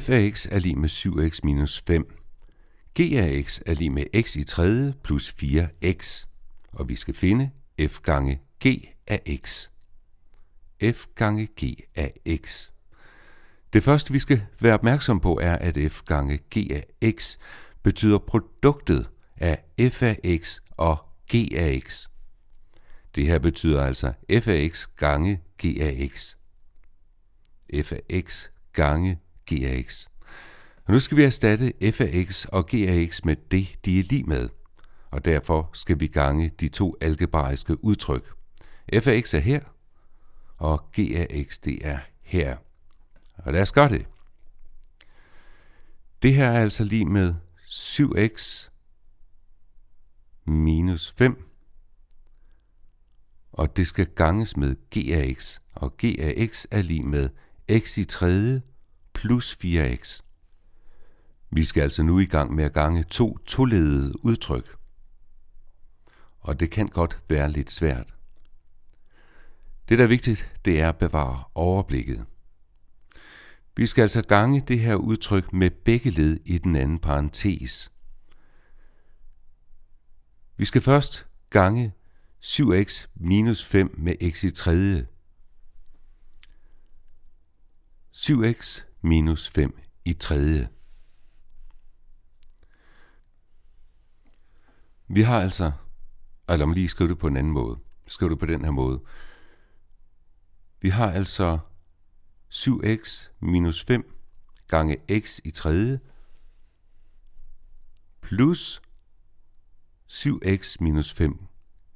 f af x er lige med 7x minus 5. g af x er lige med x i tredje plus 4x. Og vi skal finde f gange g af x. f gange g af x. Det første, vi skal være opmærksom på, er, at f gange g af x betyder produktet af f af x og g af x. Det her betyder altså f af x gange g af x. f af x gange GAX. Og nu skal vi erstatte f af x og GAX med det, de er lige med. Og derfor skal vi gange de to algebraiske udtryk. f af x er her, og g af x det er her. Og lad os gøre det. Det her er altså lige med 7x minus 5, og det skal ganges med g af x, og g af x er lige med x i tredje plus 4x. Vi skal altså nu i gang med at gange to toledede udtryk. Og det kan godt være lidt svært. Det, der er vigtigt, det er at bevare overblikket. Vi skal altså gange det her udtryk med begge led i den anden parentes. Vi skal først gange 7x minus 5 med x i tredje. 7x minus 5 i tredje. Vi har altså, og lad mig lige skrive det på en anden måde, skrive det på den her måde. Vi har altså 7x minus 5 gange x i tredje plus 7x minus 5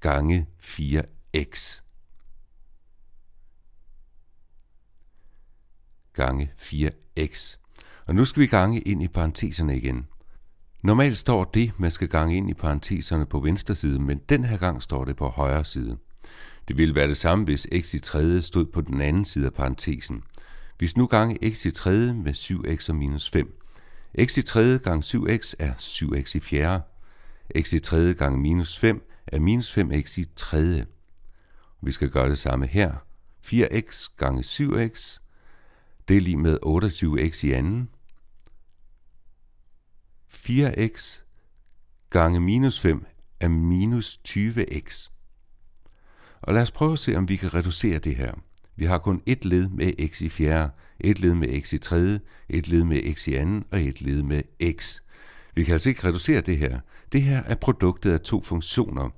gange 4x. gange 4x. Og nu skal vi gange ind i parenteserne igen. Normalt står det, man skal gange ind i parenteserne på venstre side, men den her gang står det på højre side. Det ville være det samme, hvis x i tredje stod på den anden side af parentesen. Hvis nu gange x i tredje med 7x og minus 5. x i tredje gange 7x er 7x i fjerde. x i tredje gange minus 5 er minus 5x i tredje. Vi skal gøre det samme her. 4x gange 7x det er lige med 28x i anden. 4x gange minus 5 er minus 20x. Og lad os prøve at se, om vi kan reducere det her. Vi har kun et led med x i fjerde, et led med x i tredje, et led med x i anden og et led med x. Vi kan altså ikke reducere det her. Det her er produktet af to funktioner.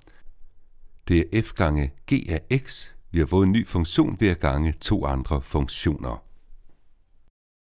Det er f gange g af x. Vi har fået en ny funktion ved at gange to andre funktioner.